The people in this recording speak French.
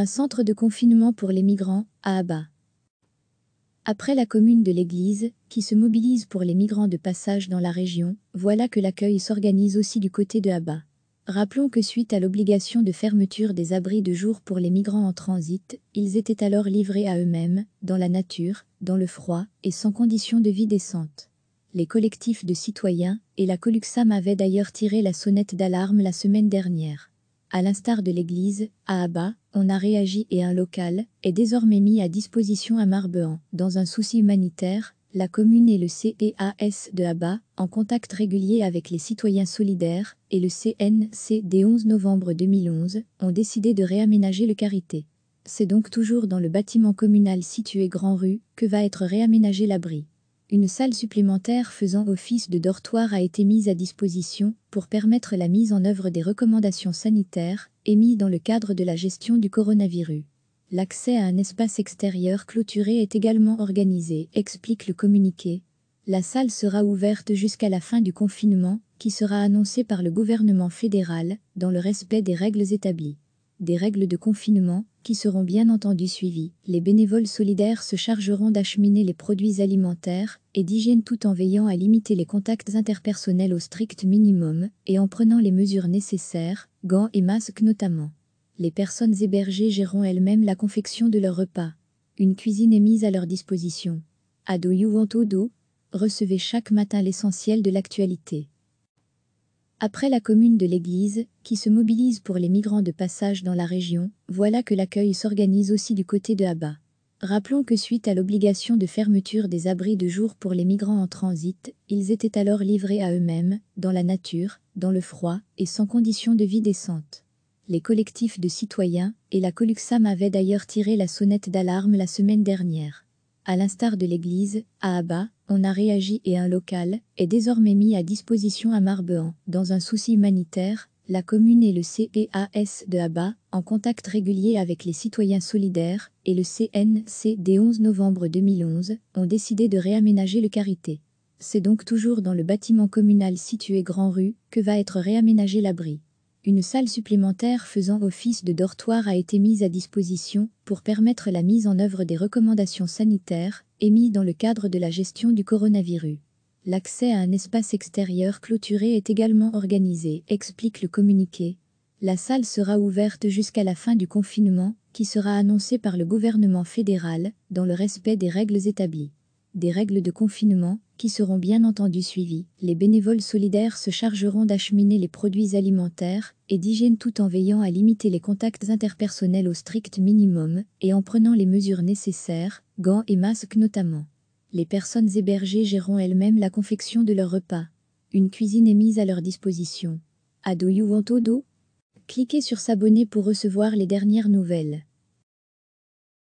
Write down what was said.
un centre de confinement pour les migrants, à Abba. Après la commune de l'Église, qui se mobilise pour les migrants de passage dans la région, voilà que l'accueil s'organise aussi du côté de Abba. Rappelons que suite à l'obligation de fermeture des abris de jour pour les migrants en transit, ils étaient alors livrés à eux-mêmes, dans la nature, dans le froid, et sans conditions de vie décentes. Les collectifs de citoyens et la Coluxam avaient d'ailleurs tiré la sonnette d'alarme la semaine dernière. À l'instar de l'Église, à Abba, on a réagi et un local est désormais mis à disposition à Marbehan. Dans un souci humanitaire, la commune et le CEAS de Abba, en contact régulier avec les citoyens solidaires, et le CNC dès 11 novembre 2011, ont décidé de réaménager le Carité. C'est donc toujours dans le bâtiment communal situé Grand Rue que va être réaménagé l'abri. Une salle supplémentaire faisant office de dortoir a été mise à disposition pour permettre la mise en œuvre des recommandations sanitaires émises dans le cadre de la gestion du coronavirus. L'accès à un espace extérieur clôturé est également organisé, explique le communiqué. La salle sera ouverte jusqu'à la fin du confinement, qui sera annoncé par le gouvernement fédéral, dans le respect des règles établies. Des règles de confinement qui seront bien entendu suivis. Les bénévoles solidaires se chargeront d'acheminer les produits alimentaires et d'hygiène tout en veillant à limiter les contacts interpersonnels au strict minimum et en prenant les mesures nécessaires, gants et masques notamment. Les personnes hébergées géreront elles-mêmes la confection de leur repas. Une cuisine est mise à leur disposition. Ado Yuvantodo, recevez chaque matin l'essentiel de l'actualité. Après la commune de l'Église, qui se mobilise pour les migrants de passage dans la région, voilà que l'accueil s'organise aussi du côté de Abba. Rappelons que suite à l'obligation de fermeture des abris de jour pour les migrants en transit, ils étaient alors livrés à eux-mêmes, dans la nature, dans le froid et sans conditions de vie décentes. Les collectifs de citoyens et la Coluxam avaient d'ailleurs tiré la sonnette d'alarme la semaine dernière. À l'instar de l'église, à Abba, on a réagi et un local est désormais mis à disposition à Marbehan. Dans un souci humanitaire, la commune et le CEAS de Abba, en contact régulier avec les citoyens solidaires, et le CNC dès 11 novembre 2011, ont décidé de réaménager le Carité. C'est donc toujours dans le bâtiment communal situé Grand Rue que va être réaménagé l'abri. Une salle supplémentaire faisant office de dortoir a été mise à disposition pour permettre la mise en œuvre des recommandations sanitaires émises dans le cadre de la gestion du coronavirus. L'accès à un espace extérieur clôturé est également organisé, explique le communiqué. La salle sera ouverte jusqu'à la fin du confinement, qui sera annoncé par le gouvernement fédéral, dans le respect des règles établies. Des règles de confinement qui seront bien entendu suivis. Les bénévoles solidaires se chargeront d'acheminer les produits alimentaires et d'hygiène tout en veillant à limiter les contacts interpersonnels au strict minimum et en prenant les mesures nécessaires, gants et masques notamment. Les personnes hébergées géreront elles-mêmes la confection de leurs repas. Une cuisine est mise à leur disposition. Ado you want Cliquez sur s'abonner pour recevoir les dernières nouvelles.